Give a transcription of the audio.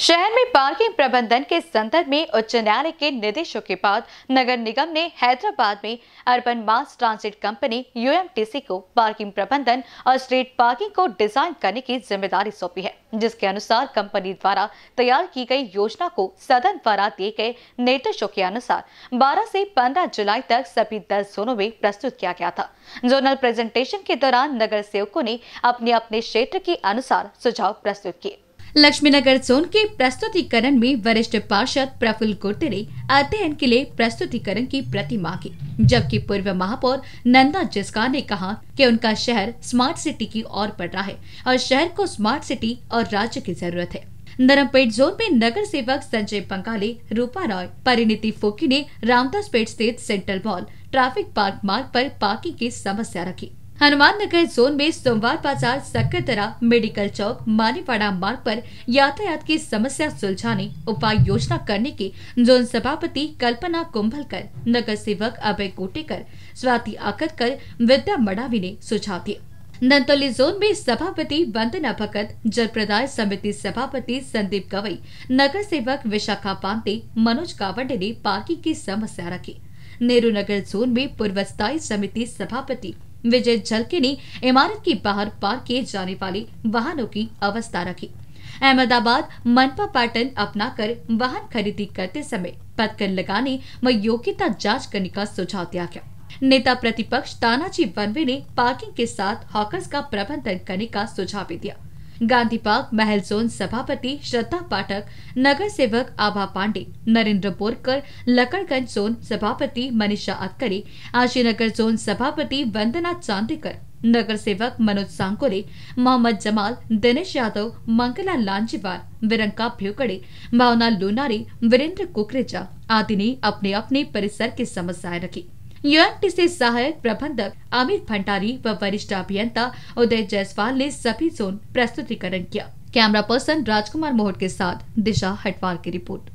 शहर में पार्किंग प्रबंधन के संदर्भ में उच्च न्यायालय के निर्देशों के बाद नगर निगम ने हैदराबाद में urban mass transit company UMTC को पार्किंग प्रबंधन और स्ट्रीट पार्किंग को डिजाइन करने की जिम्मेदारी सौंपी है जिसके अनुसार कंपनी द्वारा तैयार की गई योजना को सदन द्वारा दिए गए निर्देशों के अनुसार बारह से पंद्रह जुलाई तक सभी दस जोनों में प्रस्तुत किया गया था जोनल प्रेजेंटेशन के दौरान नगर सेवकों ने अपने अपने क्षेत्र के अनुसार सुझाव प्रस्तुत किए लक्ष्मीनगर जोन के प्रस्तुतिकरण में वरिष्ठ पार्षद प्रफुल्ल कुर्ते अध्ययन के लिए प्रस्तुतिकरण की प्रति मांगी जबकि पूर्व महापौर नंदा जिसका ने कहा कि उनका शहर स्मार्ट सिटी की ओर बढ़ रहा है और शहर को स्मार्ट सिटी और राज्य की जरूरत है पेट जोन में नगर सेवक संजय पंगाले रूपा रॉय परिणति फोकी ने रामदास पेट स्थित सेंट्रल मॉल ट्रैफिक पार्क मार्ग पर पार्किंग की समस्या रखी हनुमान नगर जोन में सोमवार बाजार सक्करतरा मेडिकल चौक मानीपाड़ा मार्ग पर यातायात की समस्या सुलझाने उपाय योजना करने के जोन सभापति कल्पना कुंभलकर नगर सेवक अभय कोटेकर स्वाति आकतकर विद्या मडावी ने सुझाव दिए नंतोली जोन में सभापति वंदना भगत जल प्रदाय समिति सभापति संदीप गवई नगर सेवक विशाखा पांडे मनोज कावड़े ने पार्किंग की समस्या रखी नेहरू नगर जोन में पूर्व स्थायी समिति सभापति विजय झलके ने इमारत के बाहर पार्क किए जाने वाले वाहनों की अवस्था रखी अहमदाबाद मनपा पैटर्न अपनाकर वाहन खरीदी करते समय पत्कर लगाने व योग्यता जांच करने का सुझाव दिया गया नेता प्रतिपक्ष तानाजी वनवे ने पार्किंग के साथ हॉकर्स का प्रबंधन करने का सुझाव भी दिया गांधी पार्क महल जोन सभापति श्रद्धा पाठक नगर सेवक आभा पांडे नरेंद्र बोरकर लकड़गंज जोन सभापति मनीषा अक्करे आशीनगर जोन सभापति वंदना चांदेकर नगर सेवक मनोज सांकोरे मोहम्मद जमाल दिनेश यादव मंगला लांजीवार विरंका भ्यूकड़े भावना लोनारी वीरेंद्र कुकरेजा आदि ने अपने अपने परिसर की समस्याएं रखी यूएमटीसी सहायक प्रबंधक अमित भंडारी व वरिष्ठ अभियंता उदय जायसवाल ने सभी जोन प्रस्तुतिकरण किया कैमरा पर्सन राजकुमार मोहट के साथ दिशा हटवाल की रिपोर्ट